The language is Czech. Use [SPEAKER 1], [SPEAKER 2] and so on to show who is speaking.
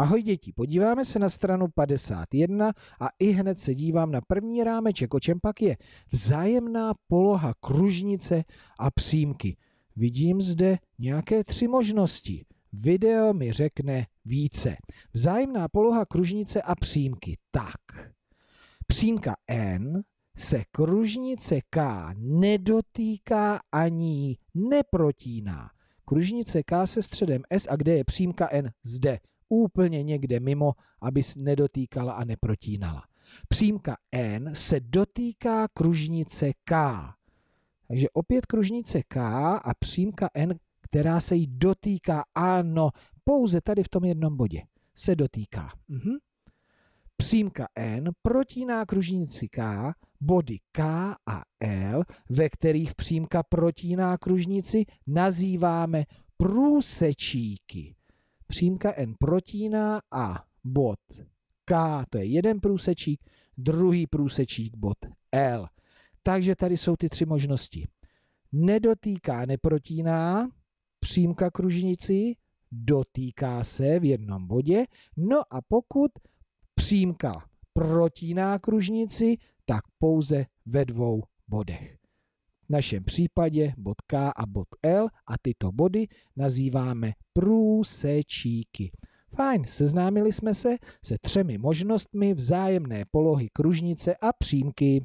[SPEAKER 1] Ahoj děti, podíváme se na stranu 51 a i hned se dívám na první rámeček, o čem pak je. Vzájemná poloha kružnice a přímky. Vidím zde nějaké tři možnosti. Video mi řekne více. Vzájemná poloha kružnice a přímky. Tak. Přímka N se kružnice K nedotýká ani neprotíná. Kružnice K se středem S a kde je přímka N? Zde úplně někde mimo, aby se nedotýkala a neprotínala. Přímka N se dotýká kružnice K. Takže opět kružnice K a přímka N, která se jí dotýká, ano, pouze tady v tom jednom bodě se dotýká. Mhm. Přímka N protíná kružnici K, body K a L, ve kterých přímka protíná kružnici, nazýváme průsečíky přímka n protíná a bod k, to je jeden průsečík, druhý průsečík bod L. Takže tady jsou ty tři možnosti. Nedotýká, neprotíná, přímka kružnici, dotýká se v jednom bodě, no a pokud přímka protíná kružnici, tak pouze ve dvou bodech v našem případě bod K a bod L a tyto body nazýváme průsečíky. Fajn, seznámili jsme se se třemi možnostmi vzájemné polohy kružnice a přímky.